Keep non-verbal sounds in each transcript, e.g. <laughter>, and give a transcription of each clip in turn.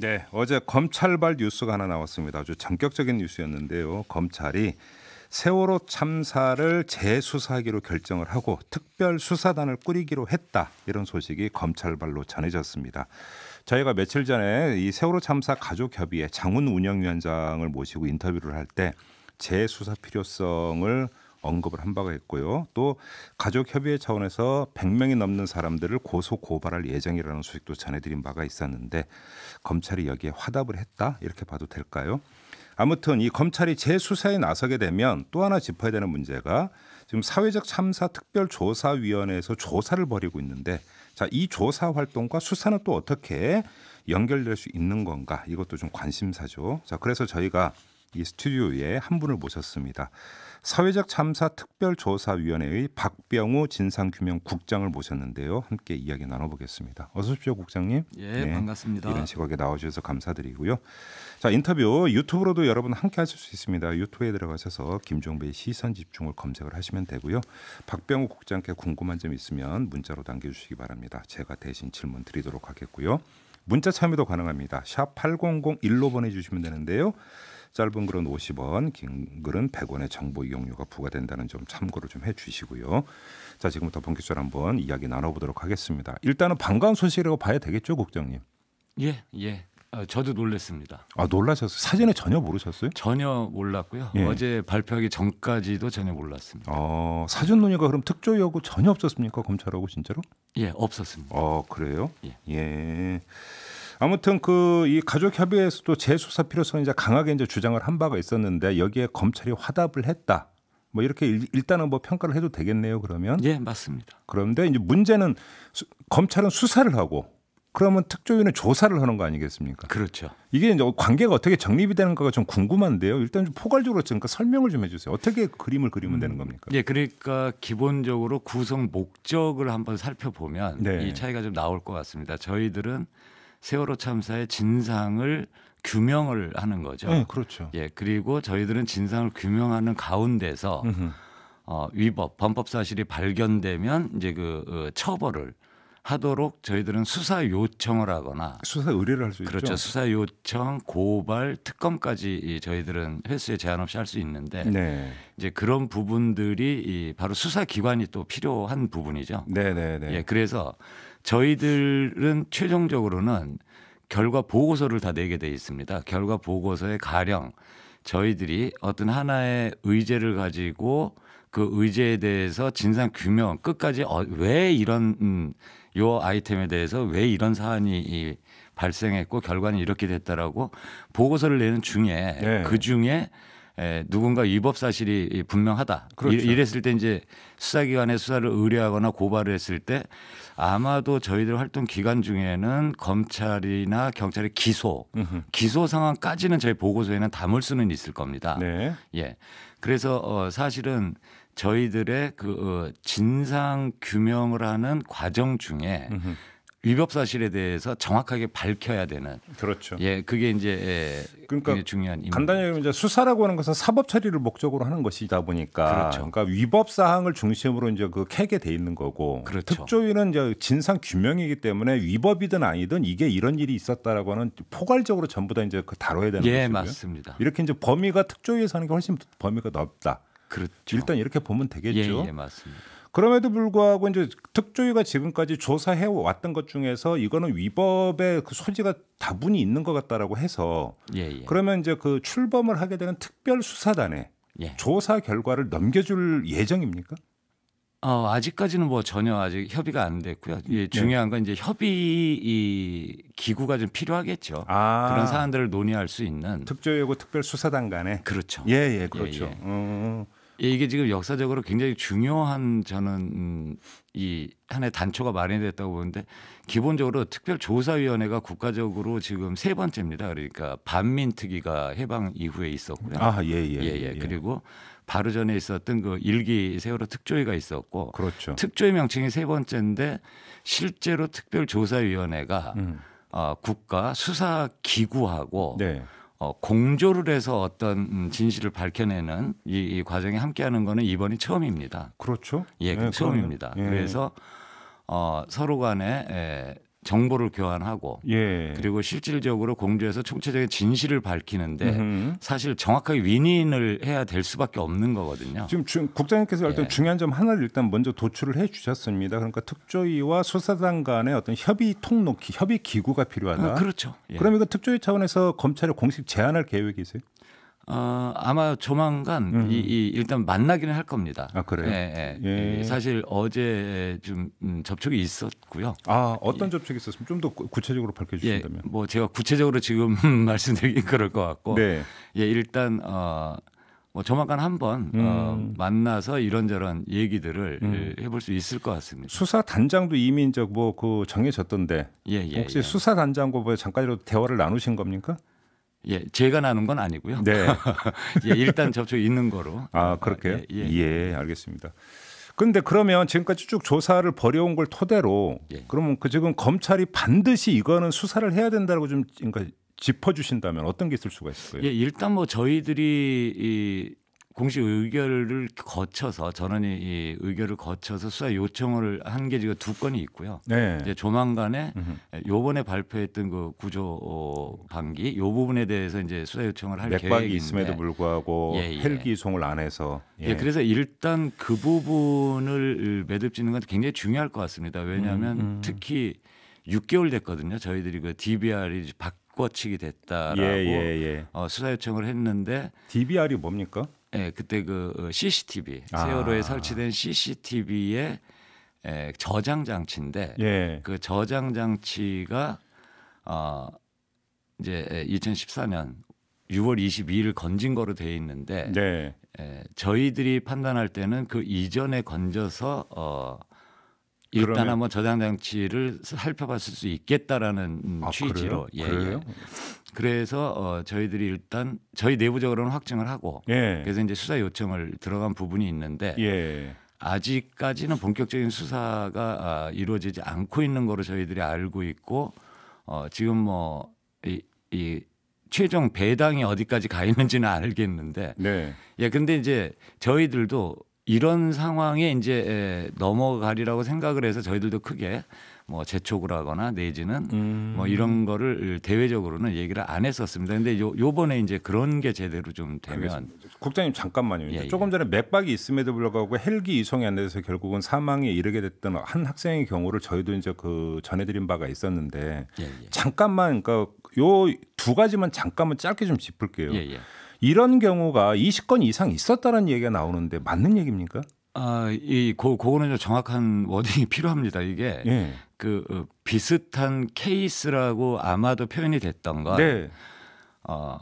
네, 어제 검찰발 뉴스가 하나 나왔습니다. 아주 전격적인 뉴스였는데요. 검찰이 세월호 참사를 재수사하기로 결정을 하고 특별 수사단을 꾸리기로 했다 이런 소식이 검찰발로 전해졌습니다. 저희가 며칠 전에 이 세월호 참사 가족협의회 장훈 운영위원장을 모시고 인터뷰를 할 때 재수사 필요성을 언급을 한 바가 있고요. 또 가족협의회 차원에서 100명이 넘는 사람들을 고소 고발할 예정이라는 소식도 전해드린 바가 있었는데 검찰이 여기에 화답을 했다 이렇게 봐도 될까요? 아무튼 이 검찰이 재수사에 나서게 되면 또 하나 짚어야 되는 문제가 지금 사회적 참사 특별조사위원회에서 조사를 벌이고 있는데 자, 이 조사 활동과 수사는 또 어떻게 연결될 수 있는 건가? 이것도 좀 관심사죠. 자, 그래서 저희가 이 스튜디오에 한 분을 모셨습니다. 사회적 참사 특별조사위원회의 박병호 진상규명 국장을 모셨는데요. 함께 이야기 나눠보겠습니다. 어서 오십시오, 국장님. 예, 네, 반갑습니다. 이런 시각에 나와주셔서 감사드리고요. 자, 인터뷰 유튜브로도 여러분 함께 하실 수 있습니다. 유튜브에 들어가셔서 김종배의 시선 집중을 검색을 하시면 되고요. 박병호 국장께 궁금한 점 있으면 문자로 남겨주시기 바랍니다. 제가 대신 질문 드리도록 하겠고요. 문자 참여도 가능합니다. 샵 8001로 보내주시면 되는데요. 짧은 글은 50원, 긴 글은 100원의 정보 이용료가 부과된다는 점 참고를 좀 해주시고요. 자 지금부터 본격적으로 한번 이야기 나눠보도록 하겠습니다. 일단은 반가운 소식이라고 봐야 되겠죠, 국장님? 예, 예. 어, 저도 놀랐습니다. 아 놀라셨어요? 사진을 전혀 모르셨어요? 전혀 몰랐고요. 예. 어제 발표하기 전까지도 전혀 몰랐습니다. 어, 사전 논의가 그럼 특조 위하고 전혀 없었습니까? 검찰하고 진짜로? 예, 없었습니다. 어 그래요? 예. 예. 아무튼 그 이 가족 협의회에서도 재수사 필요성 이제 강하게 이제 주장을 한 바가 있었는데 여기에 검찰이 화답을 했다. 뭐 이렇게 일, 단은뭐 평가를 해도 되겠네요. 그러면 예 맞습니다. 그런데 이제 문제는 수, 검찰은 수사를 하고 그러면 특조위는 조사를 하는 거 아니겠습니까? 그렇죠. 이게 이제 관계가 어떻게 정립이 되는가가 좀 궁금한데요. 일단 좀 포괄적으로 그러니까 설명을 좀 해주세요. 어떻게 그림을 그리면 되는 음, 겁니까? 예, 그러니까 기본적으로 구성 목적을 한번 살펴보면 네. 이 차이가 좀 나올 것 같습니다. 저희들은 세월호 참사의 진상을 규명을 하는 거죠. 네, 그렇죠. 예, 그리고 저희들은 진상을 규명하는 가운데서 어, 위법, 범법 사실이 발견되면 이제 그 어, 처벌을 하도록 저희들은 수사 요청을 하거나 수사 의뢰를 할 수 있죠. 그렇죠. 수사 요청, 고발, 특검까지 저희들은 횟수에 제한 없이 할 수 있는데 네. 이제 그런 부분들이 이 바로 수사 기관이 또 필요한 부분이죠. 네, 네, 네. 예, 그래서 저희들은 최종적으로는 결과 보고서를 다 내게 돼 있습니다. 결과 보고서의 가령 저희들이 어떤 하나의 의제를 가지고 그 의제에 대해서 진상 규명 끝까지 어, 왜 이런 음, 요 아이템에 대해서 왜 이런 사안이 이, 발생했고 결과는 이렇게 됐다라고 보고서를 내는 중에 네. 그 중에 에, 예, 누군가 위법 사실이 분명하다. 그렇죠. 이랬을 때 이제 수사기관의 수사를 의뢰하거나 고발을 했을 때 아마도 저희들 활동 기간 중에는 검찰이나 경찰의 기소, 으흠. 기소 상황까지는 저희 보고서에는 담을 수는 있을 겁니다. 네. 예. 그래서 어, 사실은 저희들의 그 어, 진상 규명을 하는 과정 중에 으흠. 위법 사실에 대해서 정확하게 밝혀야 되는 그렇죠. 예, 그게 이제 예, 그러니까 중요한 간단히 얘기하면 이제 수사라고 하는 것은 사법 처리를 목적으로 하는 것이다 보니까 그렇죠. 그러니까 위법 사항을 중심으로 이제 그 캐게 돼 있는 거고 그렇죠. 특조위는 이제 진상 규명이기 때문에 위법이든 아니든 이게 이런 일이 있었다라고 하는 포괄적으로 전부 다 이제 그 다뤄야 되는 예, 것이고요. 맞습니다. 이렇게 이제 범위가 특조위에서 하는 게 훨씬 범위가 넓다. 그렇죠. 일단 이렇게 보면 되겠죠. 예, 예 맞습니다. 그럼에도 불구하고 이제 특조위가 지금까지 조사해 왔던 것 중에서 이거는 위법의 그 소지가 다분히 있는 것 같다라고 해서 예, 예. 그러면 이제 그 출범을 하게 되는 특별 수사단에 예. 조사 결과를 넘겨줄 예정입니까? 어, 아직까지는 뭐 전혀 아직 협의가 안 됐고요. 예, 중요한 건 이제 협의 이 기구가 좀 필요하겠죠. 아, 그런 사안들을 논의할 수 있는 특조위하고 특별수사단 간에 그렇죠. 예, 예, 그렇죠. 예, 예. 음. 이게 지금 역사적으로 굉장히 중요한 저는 음, 이 한해 단초가 마련됐다고 보는데 기본적으로 특별조사위원회가 국가적으로 지금 세 번째입니다. 그러니까 반민특위가 해방 이후에 있었고요. 아, 예 예, 예, 예. 예, 예. 그리고 바로 전에 있었던 그 일기 세월호 특조위가 있었고 그렇죠. 특조위 명칭이 세 번째인데 실제로 특별조사위원회가 음. 어, 국가 수사 기구하고 네. 어, 공조를 해서 어떤 음, 진실을 밝혀내는 이, 이 과정에 함께하는 거는 이번이 처음입니다. 그렇죠. 예, 네, 처음입니다. 예. 그래서 어, 서로 간에 에, 예, 정보를 교환하고 예. 그리고 실질적으로 공조해서 총체적인 진실을 밝히는데 음흠. 사실 정확하게 위인을 해야 될 수밖에 없는 거거든요. 지금 중, 국장님께서 예. 어떤 예. 중요한 점 하나를 일단 먼저 도출을 해 주셨습니다. 그러니까 특조위와 수사단 간의 어떤 협의 통로, 협의 기구가 필요하다. 아, 그렇죠. 예. 그럼 이거 특조위 차원에서 검찰에 공식 제안할 계획이세요? 어, 아마 조만간 음. 이, 이, 일단 만나기는 할 겁니다. 아 그래요? 예, 예. 예. 예 사실 어제 좀 음, 접촉이 있었고요. 아 어떤 예. 접촉이 있었으면 좀 더 구체적으로 밝혀주신다면? 예, 뭐 제가 구체적으로 지금 <laughs> 말씀드리긴 그럴 것 같고, 네. 예 일단 어. 뭐 조만간 한번 어, 음. 어, 만나서 이런저런 얘기들을 음. 해볼 수 있을 것 같습니다. 수사 단장도 이미 이제 뭐그 정해졌던데 예, 예, 혹시 예. 수사 단장과 뭐 잠깐이라도 대화를 나누신 겁니까? 예, 제가 나눈 건 아니고요. 네. <laughs> 예, 일단 접촉이 있는 거로. 아, 그렇게요? 예, 예. 예 알겠습니다. 근데 그러면 지금까지 쭉 조사를 벌여온 걸 토대로 예. 그러면 그 지금 검찰이 반드시 이거는 수사를 해야 된다고 좀 그러니까 짚어주신다면 어떤 게 있을 수가 있을까요? 예, 일단 뭐 저희들이 이 공식 의결을 거쳐서 전원이 이 의결을 거쳐서 수사 요청을 한 게 지금 두 건이 있고요. 네. 이제 조만간에 요번에 발표했던 그 구조 방기 요 부분에 대해서 이제 수사 요청을 할맥박 계획인데. 있음에도 불구하고 예, 예. 헬기 송을 안 해서 예. 예. 그래서 일단 그 부분을 매듭 짓는 건 굉장히 중요할 것 같습니다. 왜냐하면 음, 음. 특히 6개월 됐거든요. 저희들이 그 DBR이 바꿔치기 됐다라고 예, 예, 예. 어, 수사 요청을 했는데 DBR이 뭡니까? 예, 그때 그 CCTV 어, 아. 세월호에 설치된 CCTV의 예, 저장 장치인데 예. 그 저장 장치가 어 이제 2014년 6월 22일 건진 거로 돼 있는데 네. 예, 저희들이 판단할 때는 그 이전에 건져서 어 일단 한번 저장 장치를 살펴봤을 수 있겠다라는 아, 취지로 예, 예. 그래요? 예, 그래 예. 그래서 어, 저희들이 일단 저희 내부적으로는 확증을 하고 예. 그래서 이제 수사 요청을 들어간 부분이 있는데 예. 아직까지는 본격적인 수사가 아, 이루어지지 않고 있는 거로 저희들이 알고 있고 어, 지금 뭐 이, 이 최종 배당이 어디까지 가 있는지는 알겠는데 네. 예 근데 이제 저희들도 이런 상황에 이제 넘어가리라고 생각을 해서 저희들도 크게 뭐 재촉을 하거나 내지는 음. 뭐 이런 거를 대외적으로는 얘기를 안 했었습니다. 근데 요 요번에 이제 그런 게 제대로 좀 되면 알겠습니다. 국장님 잠깐만요. 예, 예, 조금 전에 맥박이 있음에도 불구하고 헬기 이송이 안 돼서 결국은 사망에 이르게 됐던 한 학생의 경우를 저희도 이제 그 전해드린 바가 있었는데 예, 예. 잠깐만 그러니까 요두 가지만 잠깐만 짧게 좀 짚을게요. 예, 예. 이런 경우가 20건 이상 있었다는 얘기가 나오는데 맞는 얘기입니까? 아, 이, 고, 그거는 정확한 워딩이 <laughs> 필요합니다. 이게 예. 그 어, 비슷한 케이스라고 아마도 표현이 됐던 건 네. 어,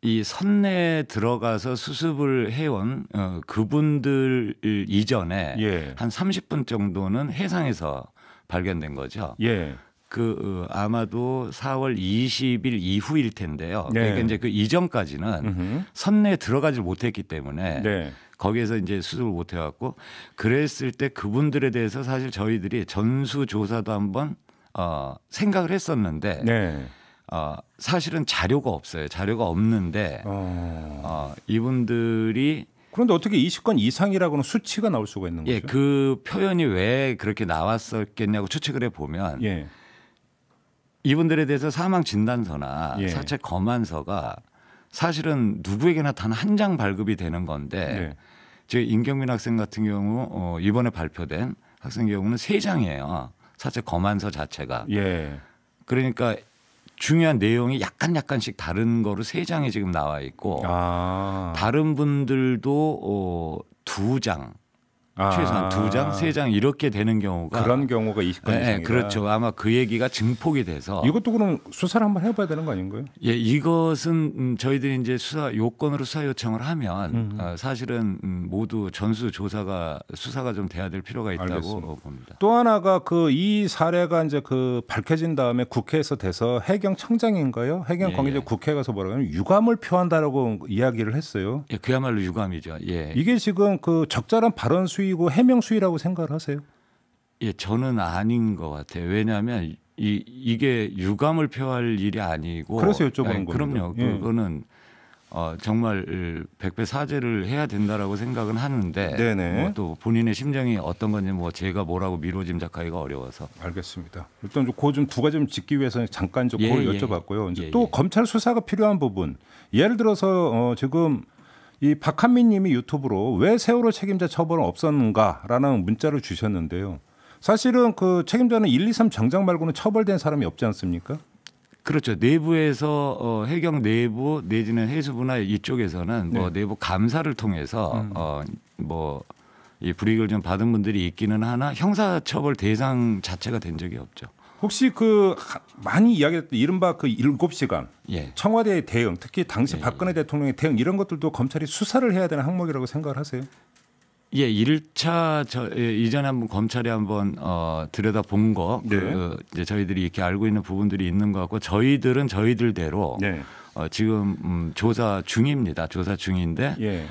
이 선내에 들어가서 수습을 해온 어, 그분들 이전에 예. 한 30분 정도는 해상에서 발견된 거죠. 예. 그 어, 아마도 4월 20일 이후일 텐데요. 네. 그러니까 이제 그 이전까지는 음흠. 선내에 들어가지 못했기 때문에 네. 거기에서 이제 수술을못 해왔고 그랬을 때 그분들에 대해서 사실 저희들이 전수 조사도 한번 어, 생각을 했었는데 네. 어, 사실은 자료가 없어요. 자료가 없는데 어... 어 이분들이 그런데 어떻게 20건 이상이라고는 수치가 나올 수가 있는 예, 거죠? 예, 그 표현이 왜 그렇게 나왔었겠냐고 추측을 해 보면 예. 이분들에 대해서 사망 진단서나 예. 사체 검안서가 사실은 누구에게나 단 한 장 발급이 되는 건데 네. 제 임경민 학생 같은 경우 어, 이번에 발표된 학생 경우는 세 장이에요. 사체 검안서 자체가. 예. 그러니까 중요한 내용이 약간 약간씩 다른 거로 세 장이 지금 나와 있고 아. 다른 분들도 어, 두 장, 아. 최소한 두 장, 세 장 이렇게 되는 경우가 그런 경우가 20건 이상이다. 그렇죠. 아마 그 얘기가 증폭이 돼서 이것도 그럼 수사를 한번 해봐야 되는 거 아닌가요? 예, 이것은 음, 저희들이 이제 수사 요건으로 수사 요청을 하면 음. 아, 사실은 음, 모두 전수 조사가 수사가 좀 돼야 될 필요가 있다고 알겠습니다. 봅니다. 또 하나가 그 이 사례가 이제 그 밝혀진 다음에 국회에서 돼서 해경 청장인가요? 해경 관계자 예. 국회 가서 뭐라고 하면 유감을 표한다라고 이야기를 했어요. 예, 그야말로 유감이죠. 예. 이게 지금 그 적절한 발언 수위 수위고 해명 수위라고 생각을 하세요? 예, 저는 아닌 것 같아요. 왜냐하면 이 이게 유감을 표할 일이 아니고 그래서 여쭤보는 아니, 그럼요. 예. 그거는 어, 정말 백배 사죄를 해야 된다라고 생각은 하는데 뭐또 본인의 심정이 어떤 건지 뭐 제가 뭐라고 미로 짐작하기가 어려워서 알겠습니다. 일단 그좀두 가지 좀 짚기 위해서 잠깐 좀 예, 그걸 예, 예. 여쭤봤고요. 이제 예, 또 예. 검찰 수사가 필요한 부분 예를 들어서 어, 지금 이 박한민 님이 유튜브로 왜 세월호 책임자 처벌은 없었는가라는 문자를 주셨는데요. 사실은 그 책임자는 1, 2, 3 정장 말고는 처벌된 사람이 없지 않습니까? 그렇죠. 내부에서 어, 해경 내부 내지는 해수부나 이쪽에서는 뭐 네. 뭐 내부 감사를 통해서 음. 어, 뭐 이 불이익을 좀 받은 분들이 있기는 하나 형사처벌 대상 자체가 된 적이 없죠. 혹시 그 많이 이야기했던 이른바 그 일곱 시간 예. 청와대의 대응 특히 당시 예, 예. 박근혜 대통령의 대응 이런 것들도 검찰이 수사를 해야 되는 항목이라고 생각을 하세요? 예, 1차 저, 예, 이전에 한번 검찰이 한번 어, 들여다 본 거, 그 네. 그, 이제 저희들이 이렇게 알고 있는 부분들이 있는 것 같고 저희들은 저희들대로 네. 어, 지금 음, 조사 중입니다. 조사 중인데, 예.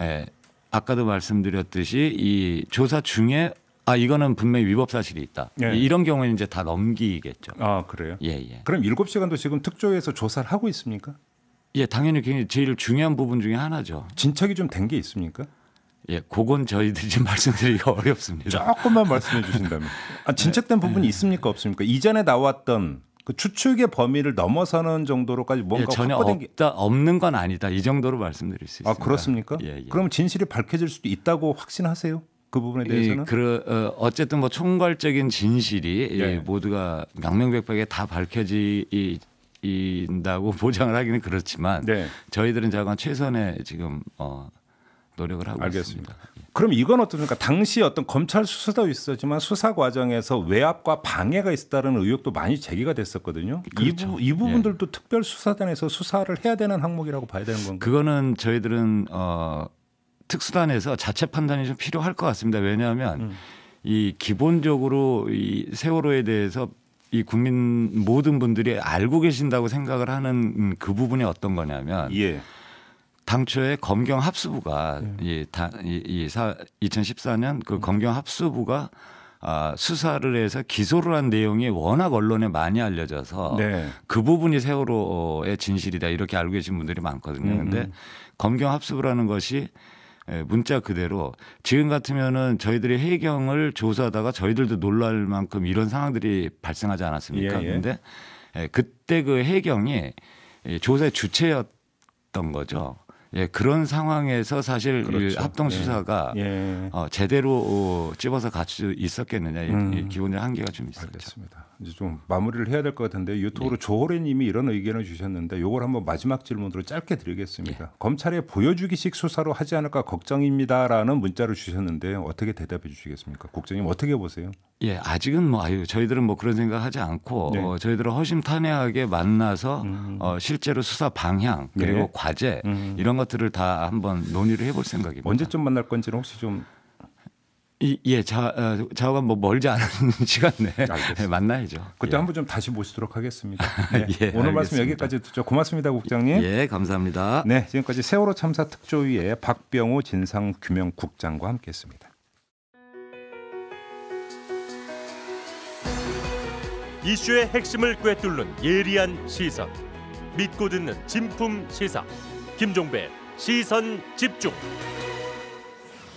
예, 아까도 말씀드렸듯이 이 조사 중에 아 이거는 분명히 위법 사실이 있다. 예. 이런 경우에는 이제 다 넘기겠죠. 아 그래요? 예 예. 그럼 일곱 시간도 지금 특조에서 조사를 하고 있습니까? 예, 당연히 굉장히 제일 중요한 부분 중에 하나죠. 진척이 좀 된 게 있습니까? 예, 그건 저희들이 지금 <laughs> 말씀드리기 어렵습니다. 조금만 말씀해 주신다면. 아, 네. 진척된 부분이 예. 있습니까 없습니까? 이전에 나왔던 그 추측의 범위를 넘어서는 정도로까지 뭔가 예, 전혀 없다 없는 건 아니다 이 정도로 말씀드릴 수 아, 있습니다. 아 그렇습니까? 예, 예. 그럼 진실이 밝혀질 수도 있다고 확신하세요? 그 부분에 대해서는 그 어, 어쨌든 뭐 총괄적인 진실이 예. 모두가 명명백백에 다 밝혀지 인다고 <laughs> 보장을 하기는 그렇지만 네. 저희들은 자간 최선의 지금 어, 노력을 하고 알겠습니다. 있습니다. 예. 그럼 이건 어떻습니까? 당시 어떤 검찰 수사도 있었지만 수사 과정에서 외압과 방해가 있었다는 의혹도 많이 제기가 됐었거든요. 그렇죠. 이, 부, 분들도 예. 특별 수사단에서 수사를 해야 되는 항목이라고 봐야 되는 건가요? 그거는 저희들은 어, 특수단에서 자체 판단이 좀 필요할 것 같습니다. 왜냐하면 음. 이 기본적으로 이 세월호에 대해서 이 국민 모든 분들이 알고 계신다고 생각을 하는 그 부분이 어떤 거냐면 예. 당초에 검경 합수부가 예. 이, 다, 이, 이 사, 2014년 그 검경 합수부가 아, 수사를 해서 기소를 한 내용이 워낙 언론에 많이 알려져서 네. 그 부분이 세월호의 진실이다 이렇게 알고 계신 분들이 많거든요. 음. 근데 음. 검경 합수부라는 것이 예, 문자 그대로 지금 같으면은 저희들이 해경을 조사하다가 저희들도 놀랄 만큼 이런 상황들이 발생하지 않았습니까? 예, 예. 근데 예, 그때 그 해경이 예, 조사의 주체였던 거죠. 예, 그런 상황에서 사실 그렇죠. 합동 예. 수사가 예. 예. 어, 제대로 어, 집어서 갈 수 있었겠느냐 이, 음. 기본적인 한계가 좀 있었죠. 알겠습니다. 이제 좀 마무리를 해야 될 것 같은데 유튜브로 네. 조호래님이 이런 의견을 주셨는데 요걸 한번 마지막 질문으로 짧게 드리겠습니다. 네. 예. 검찰의 보여주기식 수사로 하지 않을까 걱정입니다라는 문자를 주셨는데 어떻게 대답해 주시겠습니까, 국장님 어떻게 보세요? 예, 아직은 뭐 아유 저희들은 뭐 그런 생각하지 않고 네. 어, 저희들은 허심탄회하게 만나서 음. 어, 실제로 수사 방향 그리고 네. 과제 음. 이런 것들을 다 한번 논의를 해볼 생각입니다. 언제쯤 만날 건지는 혹시 좀 예, 자, 어, 자우가 뭐 멀지 않은 시간 내에 네, 만나야죠. 그때 예. 한번 좀 다시 모시도록 하겠습니다. 네. <laughs> 예, 오늘 알겠습니다. 말씀 여기까지 듣죠. 고맙습니다, 국장님. 예, 감사합니다. 네, 지금까지 세월호 참사 특조위의 박병호 진상규명국장과 함께했습니다. 이슈의 핵심을 꿰뚫는 예리한 시선, 믿고 듣는 진품 시사, 김종배 시선 집중.